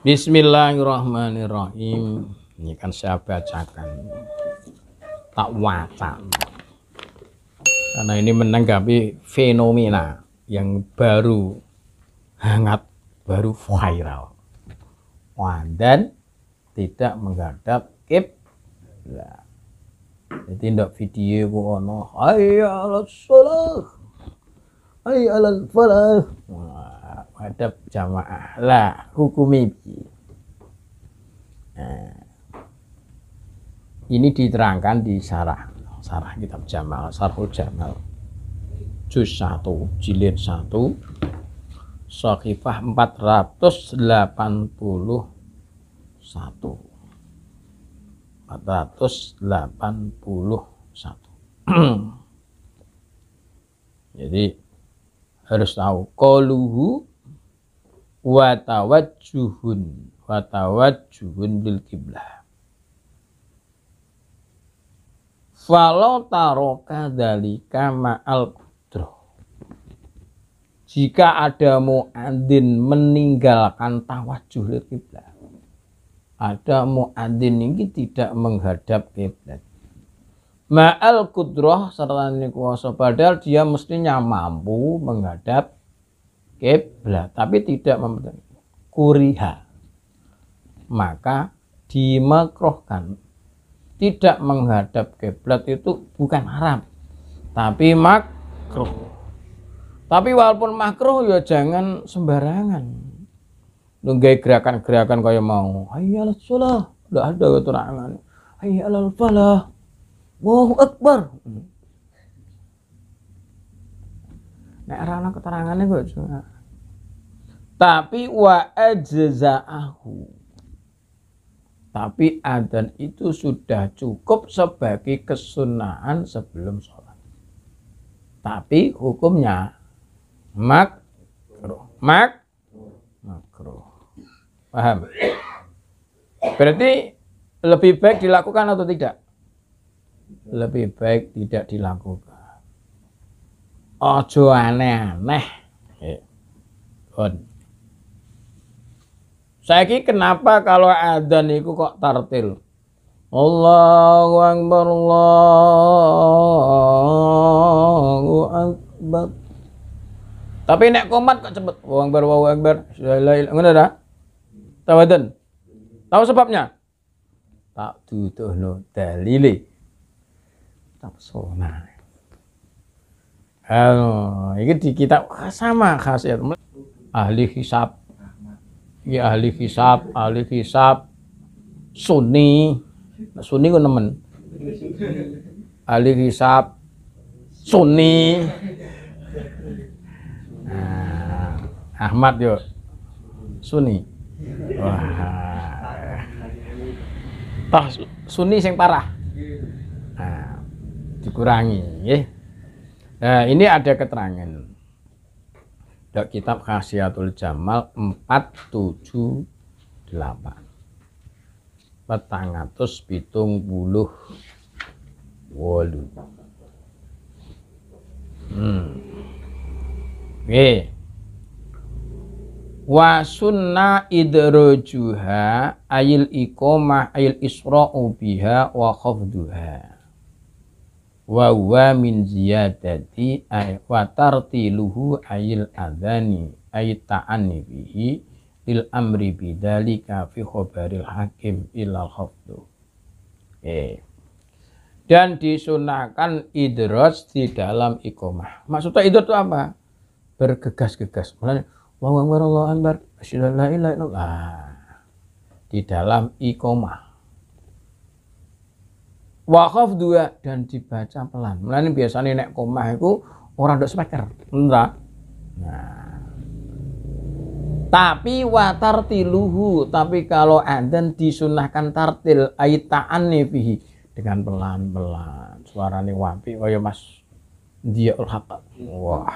Bismillahirrahmanirrahim. Ini kan saya bacakan. Tak waca. Karena ini menanggapi fenomena yang baru hangat, baru viral. Wah, dan tidak menghadap kip. Jadi tidak video ku ono hayya ala sholah. Hayya ala falah hadap jamaah lah ini nah, ini diterangkan di sarah sarah kitab jamal sarhul jamal juz 1 jilid 1 Sokifah 481 481 jadi harus tahu koluhu watawajjuhun watawajjuhun bil kiblah falau taroka dalika ma'al kudro jika ada mu'adin meninggalkan tawajuh lil kiblah ada mu'adin ini tidak menghadap kiblat ma'al kudroh serta kuasa. padahal dia mestinya mampu menghadap kiblat tapi tidak memegang kuriha maka dimakrohkan tidak menghadap kiblat itu bukan haram tapi makruh tapi walaupun makruh ya jangan sembarangan nunggai gerakan-gerakan kayak mau ayolah sholat, tidak ada keterangan ayolah falah Allahu Akbar Nek ora ana keterangane kok cuma. Tapi wa ajza'ahu. Tapi adzan itu sudah cukup sebagai kesunahan sebelum sholat. Tapi hukumnya makruh. Mak makruh. Paham? Berarti lebih baik dilakukan atau tidak? Lebih baik tidak dilakukan ojo aneh-aneh. Pun. kira kenapa kalau adzan niku kok tartil? Allahu akbar Allahu akbar. Tapi nek komat kok cepet. Allahu akbar Allahu akbar. Ngono ta? Tawadan. Tahu sebabnya? Tak no dalile. Tak pesona. Halo, anu, ini di kita sama khasiat. Ya, ahli hisap Ya ahli hisap ahli hisap Sunni. Nah, Sunni ku nemen. Ahli hisap Sunni. Nah, Ahmad yo Sunni. Wah. Sunni yang parah. Nah, dikurangi, ya. Ya. Nah, ini ada keterangan. Dok kitab Khasiatul Jamal 478. Petangatus pitung puluh wolu. Hmm. Oke. Wa sunna idrojuha ayil ikomah ayil isra'u biha wa khafduha wa huwa min ziyadati ay wa tartiluhu ayil adhani ay ta'anni bihi lil amri bidzalika fi khabaril hakim ilal khafdu eh dan disunahkan idros di dalam ikomah maksudnya itu apa bergegas-gegas mulanya Allahu akbar Allahu akbar asyhadu an la nah, di dalam ikomah wakaf dua dan dibaca pelan. Mulane biasanya nek komah itu orang dok speaker, entah. Tapi watar tiluhu, tapi kalau adzan disunahkan tartil aitaan nih dengan pelan-pelan. Suara nih wapi wahyo oh ya, Mas dia ulhak. Wah.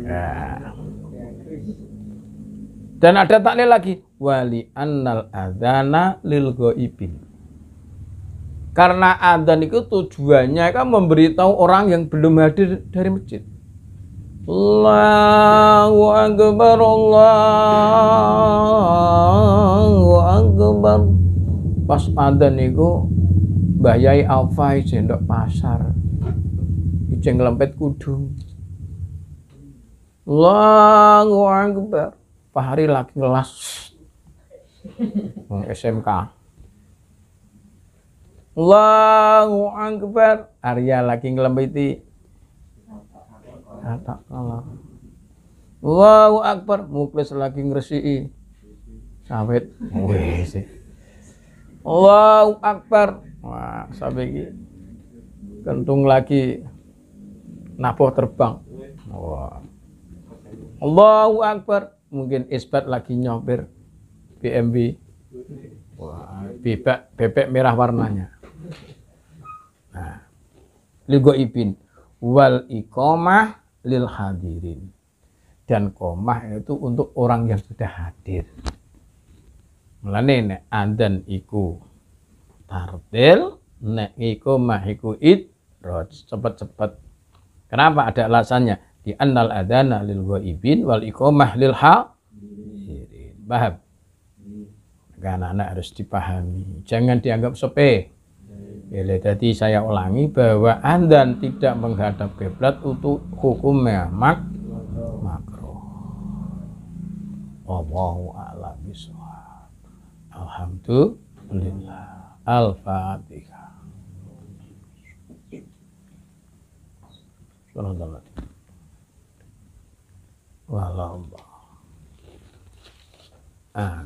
Nah. Dan ada taklil lagi wali annal adzana lil ghaibin karena adzan itu tujuannya kan memberitahu orang yang belum hadir dari masjid. Allahu Akbar, Allahu Akbar. Pas adzan itu Mbah Yai Alfa sendok pasar. Ijeng lempet kudung. Allahu Akbar. Pak Hari lagi ngelas. SMK. Allahu Akbar. Arya lagi ngelembiti. Tak kalah. Allahu Akbar. Muklis lagi ngresi, Sawit. Allahu Akbar. Wah, sampai ini Kentung lagi napoh terbang. Wah. Allahu Akbar. Mungkin isbat lagi nyopir BMW. Wah, bebek, bebek merah warnanya. Nah, ibin wal ikomah lil hadirin dan komah itu untuk orang yang sudah hadir. melane nek andan iku tartil nek iku mahiku rot cepet-cepet. Kenapa ada alasannya? Di annal adana lil ibin wal ikomah lil hal Paham? karena anak-anak harus dipahami. Jangan dianggap sepeh. Jadi, ya, jadi saya ulangi bahwa andan tidak menghadap kiblat untuk hukumnya mak makro. Allahu a'lam Alhamdulillah. Al-Fatihah. Wallahu a'lam. Ah.